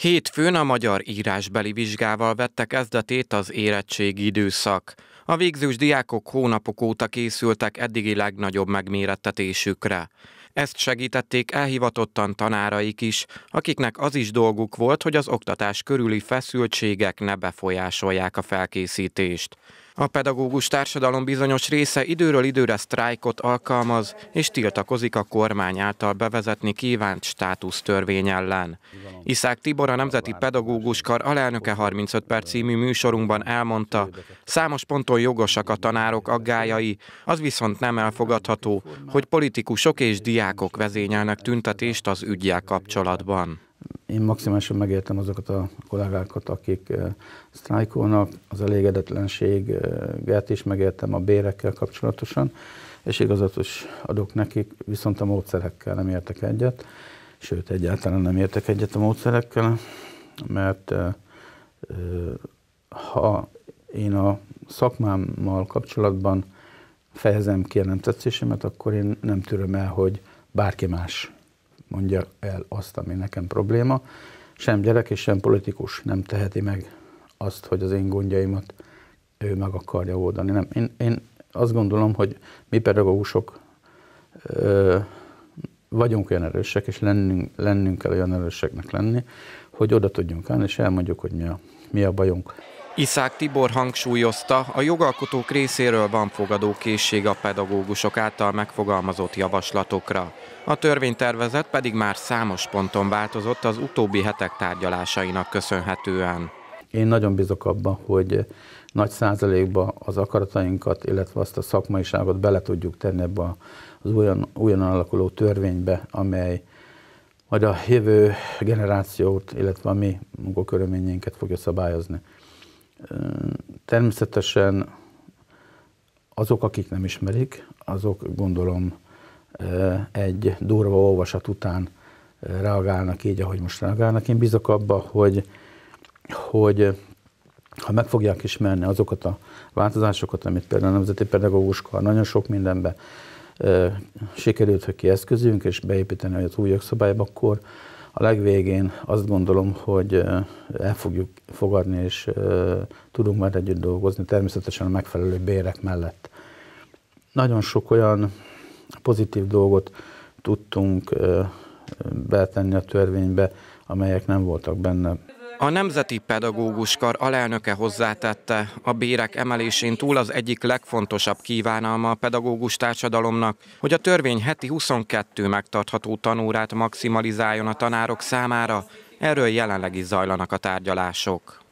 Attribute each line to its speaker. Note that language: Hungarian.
Speaker 1: Hétfőn a magyar írásbeli vizsgával vette kezdetét az érettségi időszak. A végzős diákok hónapok óta készültek eddigi legnagyobb megmérettetésükre. Ezt segítették elhivatottan tanáraik is, akiknek az is dolguk volt, hogy az oktatás körüli feszültségek ne befolyásolják a felkészítést. A pedagógus társadalom bizonyos része időről időre sztrájkot alkalmaz, és tiltakozik a kormány által bevezetni kívánt státusztörvény ellen. Iszák Tibor a Nemzeti Pedagógus Kar alelnöke 35 perc című műsorunkban elmondta, számos ponton jogosak a tanárok aggájai, az viszont nem elfogadható, hogy politikusok és diákok vezényelnek tüntetést az ügyjel kapcsolatban.
Speaker 2: Én maximálisan megértem azokat a kollégákat, akik eh, sztrájkolnak, az elégedetlenséget eh, is megértem a bérekkel kapcsolatosan, és igazat is adok nekik, viszont a módszerekkel nem értek egyet, sőt, egyáltalán nem értek egyet a módszerekkel, mert eh, ha én a szakmámmal kapcsolatban fejezem ki a nem tetszésemet, akkor én nem tűröm el, hogy bárki más mondja el azt, ami nekem probléma. Sem gyerek és sem politikus nem teheti meg azt, hogy az én gondjaimat ő meg akarja oldani. Nem. Én, én azt gondolom, hogy mi pedagógusok ö, vagyunk olyan erősek, és lennünk, lennünk kell olyan erőseknek lenni, hogy oda tudjunk állni, és elmondjuk, hogy mi a, mi a bajunk.
Speaker 1: Iszák Tibor hangsúlyozta, a jogalkotók részéről van fogadókészség a pedagógusok által megfogalmazott javaslatokra. A törvénytervezet pedig már számos ponton változott az utóbbi hetek tárgyalásainak köszönhetően.
Speaker 2: Én nagyon bízok abban, hogy nagy százalékban az akaratainkat, illetve azt a szakmaiságot bele tudjuk tenni ebbe az olyan, olyan alakuló törvénybe, amely majd a jövő generációt, illetve a mi munkakörülményénket fogja szabályozni. Természetesen azok, akik nem ismerik, azok gondolom eh, egy durva olvasat után eh, reagálnak így, ahogy most reagálnak. Én bízok abba, hogy, hogy ha meg fogják ismerni azokat a változásokat, amit például a Nemzeti Pedagógus Kar nagyon sok mindenben eh, sikerült, hogy kieszközünk, és beépíteni az új jogszabályba, akkor, a legvégén azt gondolom, hogy el fogjuk fogadni, és tudunk majd együtt dolgozni, természetesen a megfelelő bérek mellett. Nagyon sok olyan pozitív dolgot tudtunk betenni a törvénybe, amelyek nem voltak benne.
Speaker 1: A Nemzeti Pedagógus Kar alelnöke hozzátette, a bérek emelésén túl az egyik legfontosabb kívánalma a pedagógus társadalomnak, hogy a törvény heti 22 megtartható tanórát maximalizáljon a tanárok számára, erről jelenleg is zajlanak a tárgyalások.